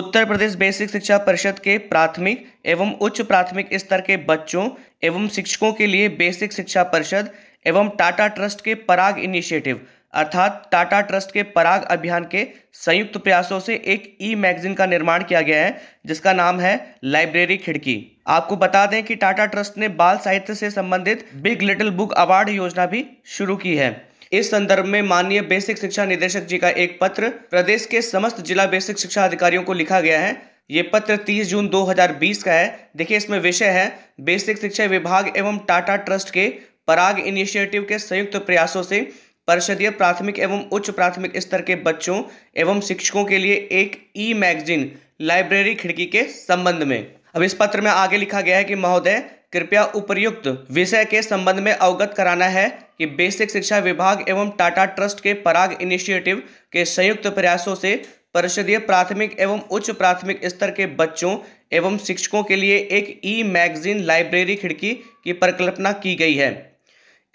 उत्तर प्रदेश basic शिक्षा परिषद के प्राथमिक एवं उच्च प्राथमिक स्तर के बच्चों एवं शिक्षकों के लिए बेसिक शिक्षा परिषद एवं टाटा ट्रस्ट के पराग इनिशिएटिव अर्थात टाटा ट्रस्ट के पराग अभियान के संयुक्त प्रयासों से एक ई मैगजीन का निर्माण किया गया है जिसका नाम है लाइब्रेरी खिड़की आपको बता दें कि टाटा ट्रस्ट ने बाल साहित्य से संबंधित बिग लिटिल बुक अवार्ड योजना भी शुरू की है इस संदर्भ में माननीय बेसिक शिक्षा निदेशक जी का एक पत्र प्रदेश के समस्त जिला बेसिक शिक्षा अधिकारियों को लिखा गया है ये पत्र 30 जून 2020 का है देखिए इसमें विषय है बेसिक शिक्षा विभाग एवं टाटा ट्रस्ट के पराग इनिशिएटिव के संयुक्त प्रयासों से परिषदीय प्राथमिक एवं उच्च प्राथमिक स्तर के बच्चों एवं शिक्षकों के लिए एक ई मैगजीन लाइब्रेरी खिड़की के संबंध में अब इस पत्र में आगे लिखा गया है कि महोदय कृपया उपर्युक्त विषय के संबंध में अवगत कराना है कि बेसिक शिक्षा विभाग एवं टाटा ट्रस्ट के पराग इनिशिएटिव के संयुक्त प्रयासों से परिषदीय प्राथमिक एवं उच्च प्राथमिक स्तर के बच्चों एवं शिक्षकों के लिए एक ई मैगजीन लाइब्रेरी खिड़की की परिकल्पना की गई है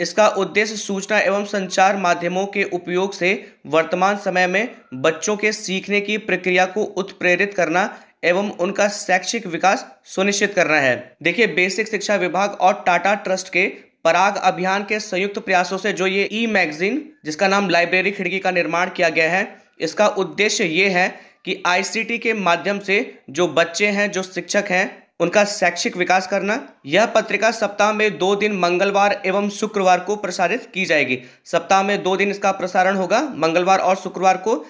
इसका उद्देश्य सूचना एवं संचार माध्यमों के उपयोग से वर्तमान समय में बच्चों के सीखने की प्रक्रिया को उत्प्रेरित करना एवं उनका शैक्षिक विकास सुनिश्चित करना है देखिए बेसिक शिक्षा विभाग और टाटा ट्रस्ट के पराग अभियान के संयुक्त प्रयासों से जो ये ई मैगजीन जिसका नाम लाइब्रेरी खिड़की का निर्माण किया गया है इसका उद्देश्य ये है कि आईसीटी के माध्यम से जो बच्चे हैं जो शिक्षक हैं उनका शैक्षिक विकास करना यह पत्रिका सप्ताह में दो दिन मंगलवार एवं शुक्रवार को प्रसारित की जाएगी सप्ताह में दो दिन इसका प्रसारण होगा मंगलवार और शुक्रवार को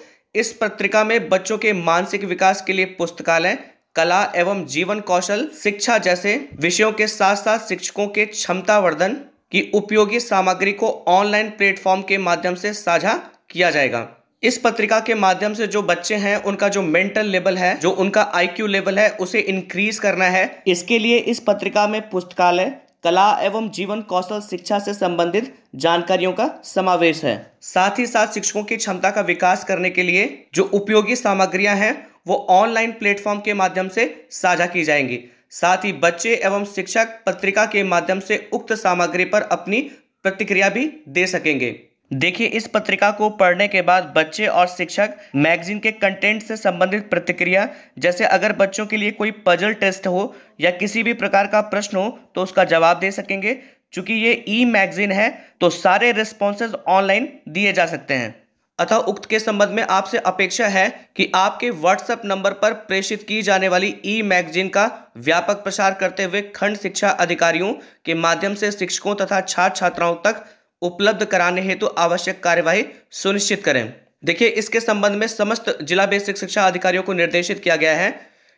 इस पत्रिका में बच्चों के मानसिक विकास के लिए पुस्तकालय कला एवं जीवन कौशल शिक्षा जैसे विषयों के साथ साथ शिक्षकों के क्षमतावर्धन कि उपयोगी सामग्री को ऑनलाइन प्लेटफॉर्म के माध्यम से साझा किया जाएगा इस पत्रिका के माध्यम से जो बच्चे हैं उनका जो मेंटल लेवल है जो उनका आईक्यू लेवल है उसे इंक्रीज करना है इसके लिए इस पत्रिका में पुस्तकालय कला एवं जीवन कौशल शिक्षा से संबंधित जानकारियों का समावेश है साथ ही साथ शिक्षकों की क्षमता का विकास करने के लिए जो उपयोगी सामग्रियां हैं वो ऑनलाइन प्लेटफॉर्म के माध्यम से साझा की जाएंगी साथ ही बच्चे एवं शिक्षक पत्रिका के माध्यम से उक्त सामग्री पर अपनी प्रतिक्रिया भी दे सकेंगे देखिए इस पत्रिका को पढ़ने के बाद बच्चे और शिक्षक मैगजीन के कंटेंट से संबंधित प्रतिक्रिया जैसे अगर बच्चों के लिए कोई पजल टेस्ट हो या किसी भी प्रकार का प्रश्न हो तो उसका जवाब दे सकेंगे चूंकि ये ई मैगजीन है तो सारे रिस्पॉन्सेज ऑनलाइन दिए जा सकते हैं अतः उक्त के संबंध में आपसे अपेक्षा है कि आपके व्हाट्सएप नंबर पर प्रेषित की जाने वाली ई मैगजीन का व्यापक प्रसार करते हुए खंड शिक्षा अधिकारियों के माध्यम से शिक्षकों तथा छात्र छात्राओं तक उपलब्ध कराने हेतु तो आवश्यक कार्यवाही सुनिश्चित करें देखिए इसके संबंध में समस्त जिला बेसिक शिक्षा अधिकारियों को निर्देशित किया गया है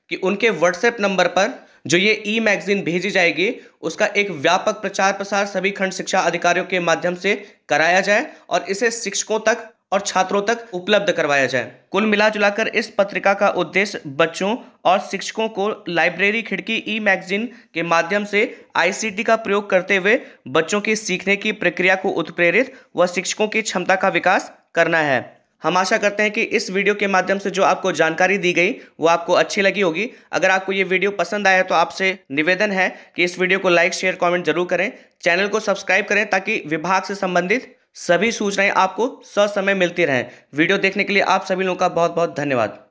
कि उनके व्हाट्सएप नंबर पर जो ये ई मैगजीन भेजी जाएगी उसका एक व्यापक प्रचार प्रसार सभी खंड शिक्षा अधिकारियों के माध्यम से कराया जाए और इसे शिक्षकों तक और छात्रों तक उपलब्ध करवाया जाए कुल मिला जुलाकर इस पत्रिका का उद्देश्य बच्चों और शिक्षकों को लाइब्रेरी खिड़की ई मैगजीन के माध्यम से आईसीटी का प्रयोग करते हुए बच्चों के सीखने की प्रक्रिया को उत्प्रेरित व शिक्षकों की क्षमता का विकास करना है हम आशा करते हैं कि इस वीडियो के माध्यम से जो आपको जानकारी दी गई वो आपको अच्छी लगी होगी अगर आपको ये वीडियो पसंद आया तो आपसे निवेदन है कि इस वीडियो को लाइक शेयर कमेंट जरूर करें चैनल को सब्सक्राइब करें ताकि विभाग से संबंधित सभी सूचनाएं आपको ससमय मिलती रहें वीडियो देखने के लिए आप सभी लोगों का बहुत बहुत धन्यवाद